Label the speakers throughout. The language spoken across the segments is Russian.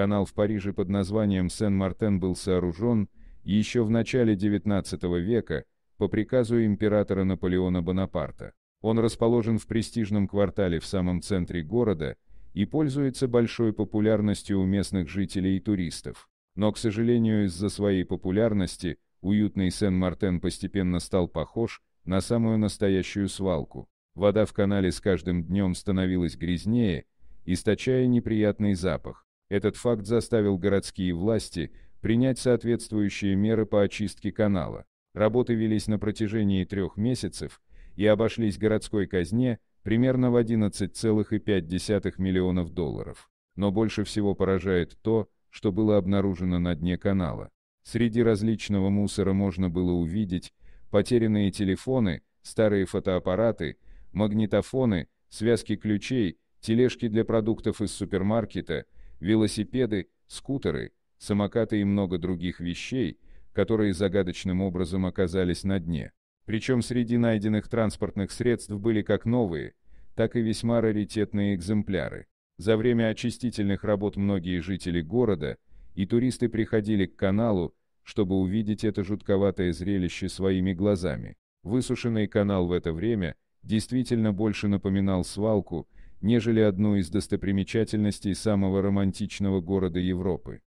Speaker 1: Канал в Париже под названием Сен-Мартен был сооружен еще в начале XIX века по приказу императора Наполеона Бонапарта. Он расположен в престижном квартале в самом центре города и пользуется большой популярностью у местных жителей и туристов. Но, к сожалению, из-за своей популярности уютный Сен-Мартен постепенно стал похож на самую настоящую свалку. Вода в канале с каждым днем становилась грязнее, источая неприятный запах. Этот факт заставил городские власти принять соответствующие меры по очистке канала. Работы велись на протяжении трех месяцев и обошлись городской казне примерно в 11,5 миллионов долларов. Но больше всего поражает то, что было обнаружено на дне канала. Среди различного мусора можно было увидеть потерянные телефоны, старые фотоаппараты, магнитофоны, связки ключей, тележки для продуктов из супермаркета – велосипеды, скутеры, самокаты и много других вещей, которые загадочным образом оказались на дне. Причем среди найденных транспортных средств были как новые, так и весьма раритетные экземпляры. За время очистительных работ многие жители города и туристы приходили к каналу, чтобы увидеть это жутковатое зрелище своими глазами. Высушенный канал в это время действительно больше напоминал свалку, нежели одну из достопримечательностей самого романтичного города Европы.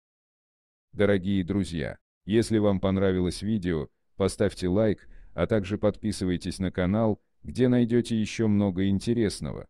Speaker 1: Дорогие друзья, если вам понравилось видео, поставьте лайк, а также подписывайтесь на канал, где найдете еще много интересного.